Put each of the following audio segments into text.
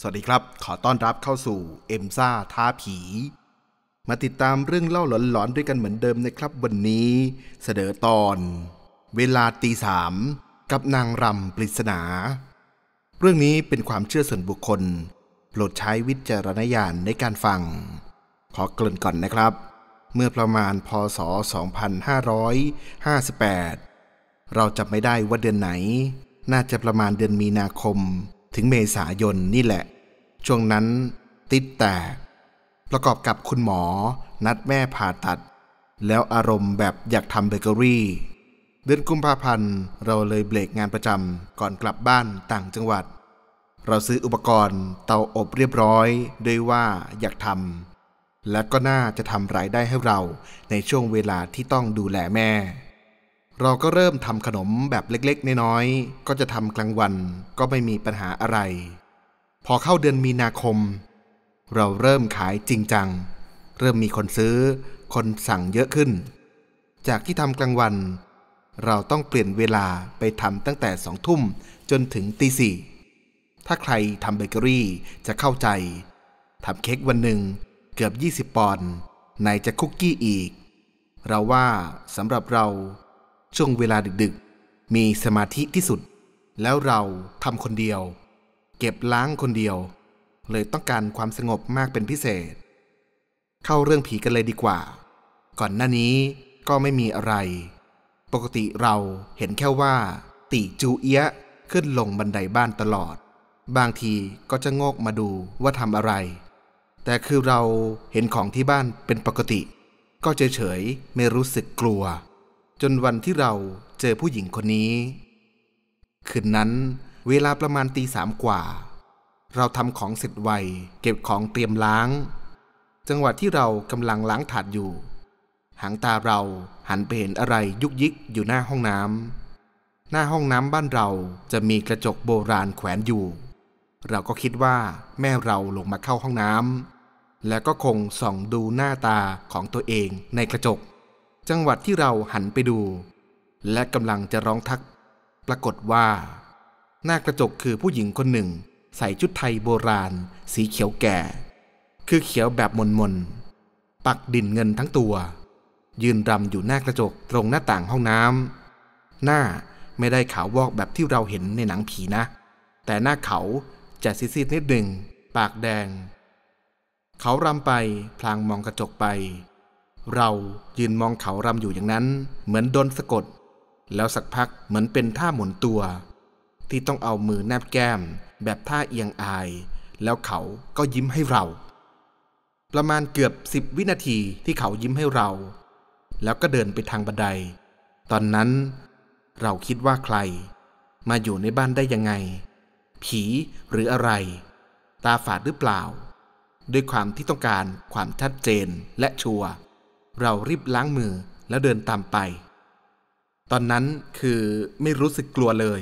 สวัสดีครับ ขอต้อนรับเข้าสู่ เอ็มซ่าท้าผี มาติดตามเรื่องเล่าหลอนๆ ด้วยกันเหมือนเดิมนะครับวันนี้ เสนอตอน เวลาตีสามกับนางรำปริศนา เรื่องนี้เป็นความเชื่อส่วนบุคคล โปรดใช้วิจารณญาณในการฟัง ขอเกริ่นก่อนนะครับ เมื่อประมาณพศ 2558 เราจำไม่ได้ว่าเดือนไหน น่าจะประมาณเดือนมีนาคมถึงเมษายนนี่แหละ ช่วงนั้นติดแตก ประกอบกับคุณหมอนัดแม่ผ่าตัด แล้วอารมณ์แบบอยากทำเบเกอรี่ เดือนกุมภาพันธ์เราเลยเบรกงานประจำก่อนกลับบ้านต่างจังหวัด เราซื้ออุปกรณ์เตาอบเรียบร้อยด้วยว่าอยากทำและก็น่าจะทำรายได้ให้เราในช่วงเวลาที่ต้องดูแลแม่เราก็เริ่มทำขนมแบบเล็กๆ น้อยๆ ก็จะทำกลางวันก็ไม่มีปัญหาอะไร พอเข้าเดือนมีนาคม เราเริ่มขายจริงจัง เริ่มมีคนซื้อ คนสั่งเยอะขึ้น จากที่ทำกลางวัน เราต้องเปลี่ยนเวลาไปทำตั้งแต่สองทุ่มจนถึงตีสี่ถ้าใครทำเบเกอรี่จะเข้าใจทำเค้กวันหนึ่งเกือบ 20 ปอนด์ไหนจะคุกกี้อีก เราว่าสำหรับเราช่วงเวลาดึกๆ มีสมาธิที่สุด แล้วเราทำคนเดียว เก็บล้างคนเดียว เลยต้องการความสงบมากเป็นพิเศษ เข้าเรื่องผีกันเลยดีกว่า ก่อนหน้านี้ก็ไม่มีอะไร ปกติเราเห็นแค่ว่าตีจูเอียะขึ้นลงบันไดบ้านตลอด บางทีก็จะงกมาดูว่าทำอะไร แต่คือเราเห็นของที่บ้านเป็นปกติ ก็เฉยๆไม่รู้สึกกลัวจนวันที่เราเจอผู้หญิงคนนี้ คืนนั้นเวลาประมาณตีสามกว่า เราทำของเสร็จไวเก็บของเตรียมล้าง จังหวะที่เรากำลังล้างถาดอยู่ หางตาเราหันไปเห็นอะไรยุกยิกอยู่หน้าห้องน้ำหน้าห้องน้ำบ้านเราจะมีกระจกโบราณแขวนอยู่ เราก็คิดว่าแม่เราลงมาเข้าห้องน้ำ แล้วก็คงส่องดูหน้าตาของตัวเองในกระจกจังหวัดที่เราหันไปดู และกำลังจะร้องทักปรากฏว่า หน้ากระจกคือผู้หญิงคนหนึ่งใส่ชุดไทยโบราณ สีเขียวแก่ คือเขียวแบบมนมนปักดินเงินทั้งตัว ยืนรำอยู่หน้ากระจกตรงหน้าต่างห้องน้ำหน้าไม่ได้ขาววอกแบบที่เราเห็นในหนังผีนะ แต่หน้าเขาจะซีดๆนิดหนึ่งปากแดง เขารำไปพลางมองกระจกไปเรายืนมองเขารำอยู่อย่างนั้น เหมือนโดนสะกดแล้วสักพักเหมือนเป็นท่าหมุนตัว ที่ต้องเอามือแนบแก้มแบบท่าเอียงอาย แล้วเขาก็ยิ้มให้เรา ประมาณเกือบสิบวินาทีที่เขายิ้มให้เรา แล้วก็เดินไปทางบันได ตอนนั้นเราคิดว่าใคร มาอยู่ในบ้านได้ยังไง ผีหรืออะไร ตาฝาดหรือเปล่า ด้วยความที่ต้องการความชัดเจนและชัวร์เรารีบล้างมือแล้วเดินตามไป ตอนนั้นคือไม่รู้สึกกลัวเลย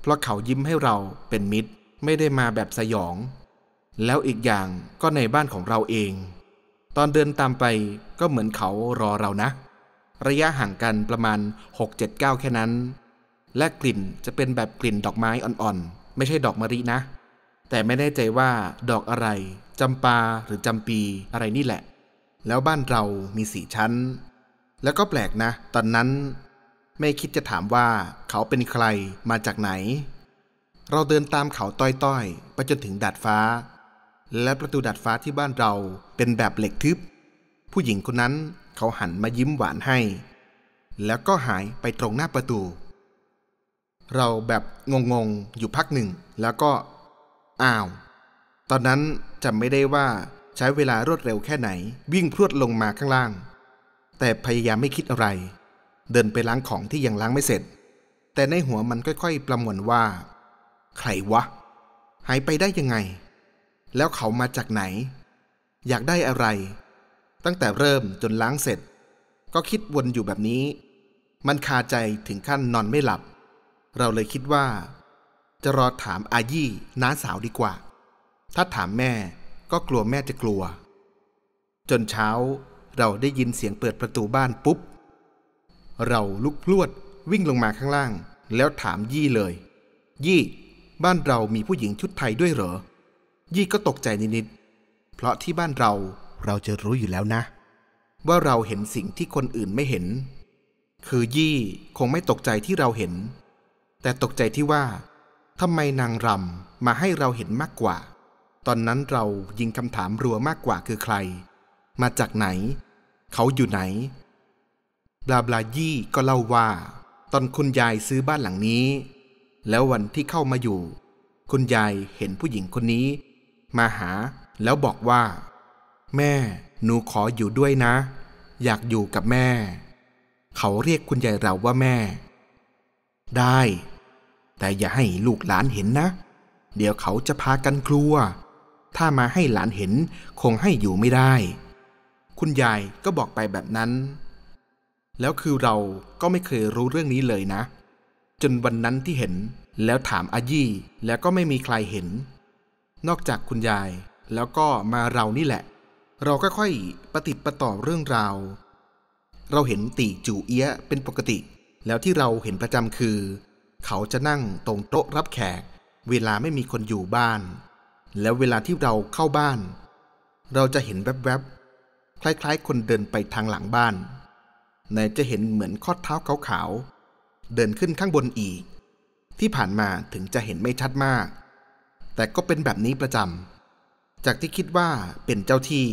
เพราะเขายิ้มให้เราเป็นมิตรไม่ได้มาแบบสยอง แล้วอีกอย่างก็ในบ้านของเราเอง ตอนเดินตามไปก็เหมือนเขารอเรานะ ระยะห่างกันประมาณ 6-7-9 แค่นั้น และกลิ่นจะเป็นแบบกลิ่นดอกไม้อ่อนๆ ไม่ใช่ดอกมะรินะ แต่ไม่แน่ใจว่าดอกอะไร จำปาหรือ จำปีอะไรนี่แหละแล้วบ้านเรามีสี่ชั้น แล้วก็แปลกนะ ตอนนั้นไม่คิดจะถามว่าเขาเป็นใครมาจากไหน เราเดินตามเขาต้อยๆไปจนถึงดาดฟ้า และประตูดาดฟ้าที่บ้านเราเป็นแบบเหล็กทึบ ผู้หญิงคนนั้นเขาหันมายิ้มหวานให้ แล้วก็หายไปตรงหน้าประตู เราแบบงงๆอยู่พักหนึ่ง แล้วก็ อ้าว ตอนนั้นจำไม่ได้ว่าใช้เวลารวดเร็วแค่ไหนวิ่งพรวดลงมาข้างล่าง แต่พยายามไม่คิดอะไร เดินไปล้างของที่ยังล้างไม่เสร็จ แต่ในหัวมันค่อยๆ ประมวลว่าใครวะหายไปได้ยังไง แล้วเขามาจากไหน อยากได้อะไร ตั้งแต่เริ่มจนล้างเสร็จ ก็คิดวนอยู่แบบนี้ มันคาใจถึงขั้นนอนไม่หลับ เราเลยคิดว่า จะรอถามอายี่น้าสาวดีกว่า ถ้าถามแม่ก็กลัวแม่จะกลัว จนเช้าเราได้ยินเสียงเปิดประตูบ้านปุ๊บ เราลุกพลวดวิ่งลงมาข้างล่าง แล้วถามยี่เลย ยี่บ้านเรามีผู้หญิงชุดไทยด้วยเหรอ ยี่ก็ตกใจนิดๆเพราะที่บ้านเราเราจะรู้อยู่แล้วนะ ว่าเราเห็นสิ่งที่คนอื่นไม่เห็น คือยี่คงไม่ตกใจที่เราเห็น แต่ตกใจที่ว่าทำไมนางรำมาให้เราเห็นมากกว่าตอนนั้นเรายิงคำถามรัวมากกว่าคือใคร มาจากไหน เขาอยู่ไหน บลาบลายี่ก็เล่าว่า ตอนคุณยายซื้อบ้านหลังนี้ แล้ววันที่เข้ามาอยู่ คุณยายเห็นผู้หญิงคนนี้ มาหา แล้วบอกว่า แม่หนูขออยู่ด้วยนะ อยากอยู่กับแม่ เขาเรียกคุณยายเราว่าแม่ ได้ แต่อย่าให้ลูกหลานเห็นนะ เดี๋ยวเขาจะพากันกลัวถ้ามาให้หลานเห็นคงให้อยู่ไม่ได้ คุณยายก็บอกไปแบบนั้น แล้วคือเราก็ไม่เคยรู้เรื่องนี้เลยนะ จนวันนั้นที่เห็น แล้วถามอายี่แล้วก็ไม่มีใครเห็น นอกจากคุณยายแล้วก็มาเรานี่แหละ เราก็ค่อยปฏิปต่อเรื่องราว เราเห็นตีจูเอี้ยเป็นปกติ แล้วที่เราเห็นประจำคือ เขาจะนั่งตรงโต๊ะรับแขก เวลาไม่มีคนอยู่บ้านแล้วเวลาที่เราเข้าบ้าน เราจะเห็นแวบๆคล้ายๆคนเดินไปทางหลังบ้านนายจะเห็นเหมือนข้อเท้าขาวๆเดินขึ้นข้างบนอีก ที่ผ่านมาถึงจะเห็นไม่ชัดมาก แต่ก็เป็นแบบนี้ประจำจากที่คิดว่าเป็นเจ้าที่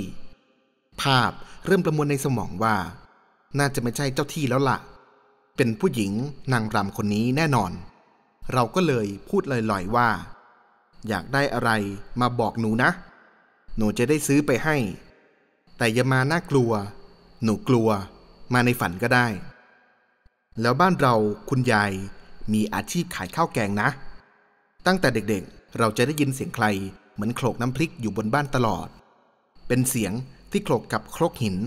ภาพเริ่มประมวลในสมองว่า น่าจะไม่ใช่เจ้าที่แล้วละ่ะ เป็นผู้หญิงนางรำคนนี้แน่นอน เราก็เลยพูดลอยๆว่าอยากได้อะไรมาบอกหนูนะ หนูจะได้ซื้อไปให้ แต่อย่ามาน่ากลัว หนูกลัวมาในฝันก็ได้ แล้วบ้านเราคุณยายมีอาชีพขายข้าวแกงนะ ตั้งแต่เด็กๆ เราจะได้ยินเสียงใครเหมือนโขลกน้ำพริกอยู่บนบ้านตลอด เป็นเสียงที่โขลกกับครกหิน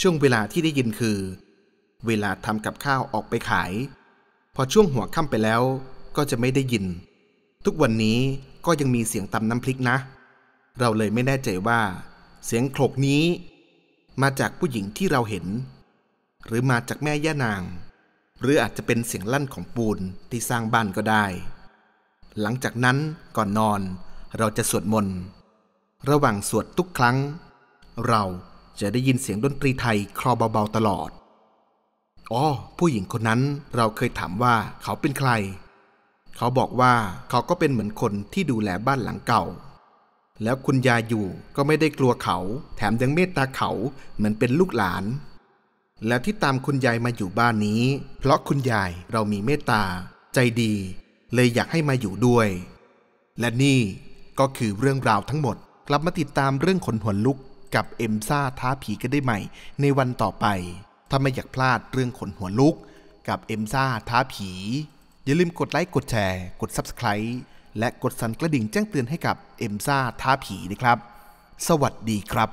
ช่วงเวลาที่ได้ยินคือ เวลาทำกับข้าวออกไปขาย พอช่วงหัวค่ำไปแล้วก็จะไม่ได้ยินทุกวันนี้ก็ยังมีเสียงตำน้ำพริกนะ เราเลยไม่แน่ใจว่า เสียงโขลกนี้ มาจากผู้หญิงที่เราเห็น หรือมาจากแม่ย่านาง หรืออาจจะเป็นเสียงลั่นของปูนที่สร้างบ้านก็ได้ หลังจากนั้นก่อนนอนเราจะสวดมนต์ระหว่างสวดทุกครั้ง เราจะได้ยินเสียงดนตรีไทยคลอเบาๆตลอดอ๋อผู้หญิงคนนั้นเราเคยถามว่าเขาเป็นใครเขาบอกว่าเขาก็เป็นเหมือนคนที่ดูแลบ้านหลังเก่า แล้วคุณยายอยู่ก็ไม่ได้กลัวเขา แถมยังเมตตาเขาเหมือนเป็นลูกหลาน และที่ตามคุณยายมาอยู่บ้านนี้ เพราะคุณยายเรามีเมตตา ใจดี เลยอยากให้มาอยู่ด้วย และนี่ก็คือเรื่องราวทั้งหมด กลับมาติดตามเรื่องขนหัวลุกกับเอ็มซ่าท้าผีกันได้ใหม่ ในวันต่อไปถ้าไม่อยากพลาดเรื่องขนหัวลุก กับเอ็มซ่าท้าผีอย่าลืมกดไลค์ กดแชร์ กด Subscribe และกดสั่นกระดิ่ง แจ้งเตือนให้กับเอ็มซ่าท้าผีนะครับ สวัสดีครับ